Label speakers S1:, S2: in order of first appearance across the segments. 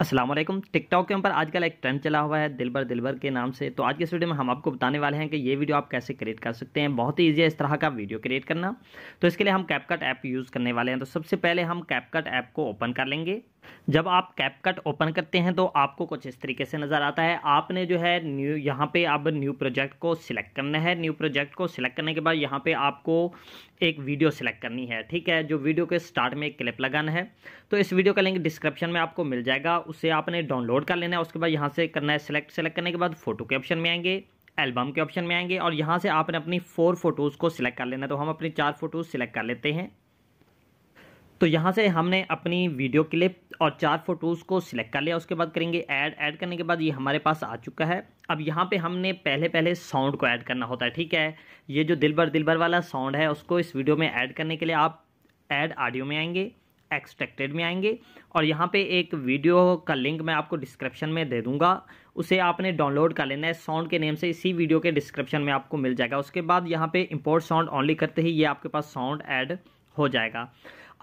S1: Aslam TikTok के ऊपर आजकल एक ट्रेंड चला हुआ है दिलबर दिलबर के नाम से तो आज के इस वीडियो में हम आपको बताने वाले हैं कि ये वीडियो आप कैसे क्रिएट कर सकते हैं बहुत ही ईजी है इस तरह का वीडियो क्रिएट करना तो इसके लिए हम कैपकट ऐप यूज़ करने वाले हैं तो सबसे पहले हम कैपकट ऐप को ओपन कर लेंगे जब आप कैपकट ओपन करते हैं तो आपको कुछ इस तरीके से नज़र आता है आपने जो है न्यू यहाँ पे अब न्यू प्रोजेक्ट को सिलेक्ट करना है न्यू प्रोजेक्ट को सिलेक्ट करने के बाद यहाँ पे आपको एक वीडियो सिलेक्ट करनी है ठीक है जो वीडियो के स्टार्ट में एक क्लिप लगाना है तो इस वीडियो का लिंक डिस्क्रिप्शन में आपको मिल जाएगा उसे आपने डाउनलोड कर लेना है उसके बाद यहाँ से करना है सिलेक्ट सेलेक्ट करने के बाद फोटो के ऑप्शन में आएंगे एल्बम के ऑप्शन में आएंगे और यहाँ से आपने अपनी फोर फोटोज़ को सिलेक्ट कर लेना है तो हम अपनी चार फोटोज़ सिलेक्ट कर लेते हैं तो यहाँ से हमने अपनी वीडियो क्लिप और चार फोटोज़ को सिलेक्ट कर लिया उसके बाद करेंगे ऐड ऐड करने के बाद ये हमारे पास आ चुका है अब यहाँ पे हमने पहले पहले साउंड को ऐड करना होता है ठीक है ये जो दिल भर दिल भर वाला साउंड है उसको इस वीडियो में ऐड करने के लिए आप ऐड ऑडियो में आएंगे एक्सट्रैक्टेड में आएंगे और यहाँ पे एक वीडियो का लिंक मैं आपको डिस्क्रिप्शन में दे दूंगा उसे आपने डाउनलोड कर लेना है साउंड के नेम से इसी वीडियो के डिस्क्रिप्शन में आपको मिल जाएगा उसके बाद यहाँ पे इंपोर्ट साउंड ऑनली करते ही ये आपके पास साउंड ऐड हो जाएगा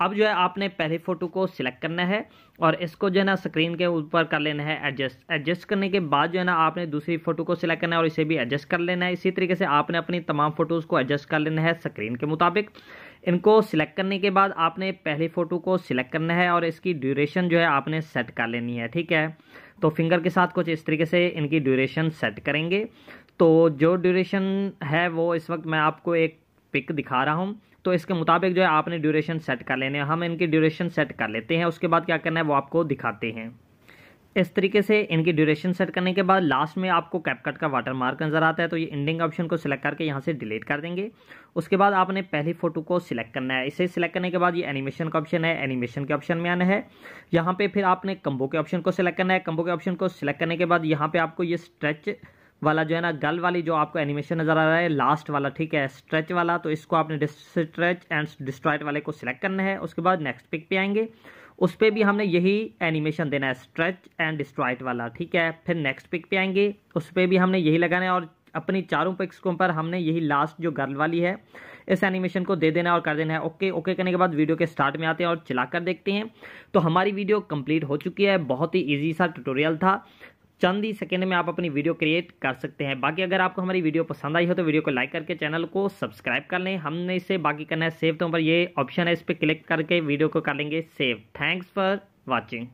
S1: अब जो है आपने पहले फ़ोटो को सिलेक्ट करना है और इसको जो है ना स्क्रीन के ऊपर कर लेना है एडजस्ट एडजस्ट करने के बाद जो है ना आपने दूसरी फ़ोटो को सिलेक्ट करना है और इसे भी एडजस्ट कर लेना है इसी तरीके से आपने अपनी तमाम फ़ोटोज़ को एडजस्ट कर लेना है स्क्रीन के मुताबिक इनको सिलेक्ट करने के बाद आपने पहली फ़ोटो को सिलेक्ट करना है और इसकी ड्यूरेशन जो है आपने सेट कर लेनी है ठीक है तो फिंगर के साथ कुछ इस तरीके से इनकी ड्यूरेशन सेट करेंगे तो जो ड्यूरेशन है वो इस वक्त मैं आपको एक पिक दिखा रहा हूँ तो इसके मुताबिक जो है आपने ड्यूरेशन सेट कर लेने हम इनकी ड्यूरेशन सेट कर लेते हैं उसके बाद क्या करना है वो आपको दिखाते हैं इस तरीके से इनकी ड्यूरेशन सेट करने के बाद लास्ट में आपको कैपकट का वाटर मार्क नज़र आता है तो ये एंडिंग ऑप्शन को सिलेक्ट करके यहाँ से डिलीट कर देंगे उसके बाद आपने पहली फ़ोटो को सिलेक्ट करना है इसे सिलेक्ट करने के बाद ये एनिमेशन का ऑप्शन है एनिमेशन के ऑप्शन में आना है यहाँ पे फिर आपने कम्बो के ऑप्शन को सिलेक्ट करना है कम्बो के ऑप्शन को सिलेक्ट करने के बाद यहाँ पे आपको ये स्ट्रेच वाला जो है ना गल वाली जो आपको एनिमेशन नज़र आ रहा है लास्ट वाला ठीक है स्ट्रेच वाला तो इसको आपने स्ट्रेच एंड डिस्ट्रॉयड वाले को सिलेक्ट करना है उसके बाद नेक्स्ट पिक पे आएंगे उस पर भी हमने यही एनिमेशन देना है स्ट्रेच एंड डिस्ट्रॉयड वाला ठीक है फिर नेक्स्ट पिक पे आएंगे उस पर भी हमने यही लगाना है और अपनी चारों पिक्स के ऊपर हमने यही लास्ट जो गर्ल वाली है इस एनिमेशन को दे देना है और कर देना है ओके ओके करने के बाद वीडियो के स्टार्ट में आते हैं और चलाकर देखते हैं तो हमारी वीडियो कंप्लीट हो चुकी है बहुत ही ईजी सा ट्यूटोरियल था चंद ही सेकेंड में आप अपनी वीडियो क्रिएट कर सकते हैं बाकी अगर आपको हमारी वीडियो पसंद आई हो तो वीडियो को लाइक करके चैनल को सब्सक्राइब कर लें हमने इसे बाकी करना है सेव तो पर ये ऑप्शन है इस पर क्लिक करके वीडियो को कर लेंगे सेव थैंक्स फॉर वॉचिंग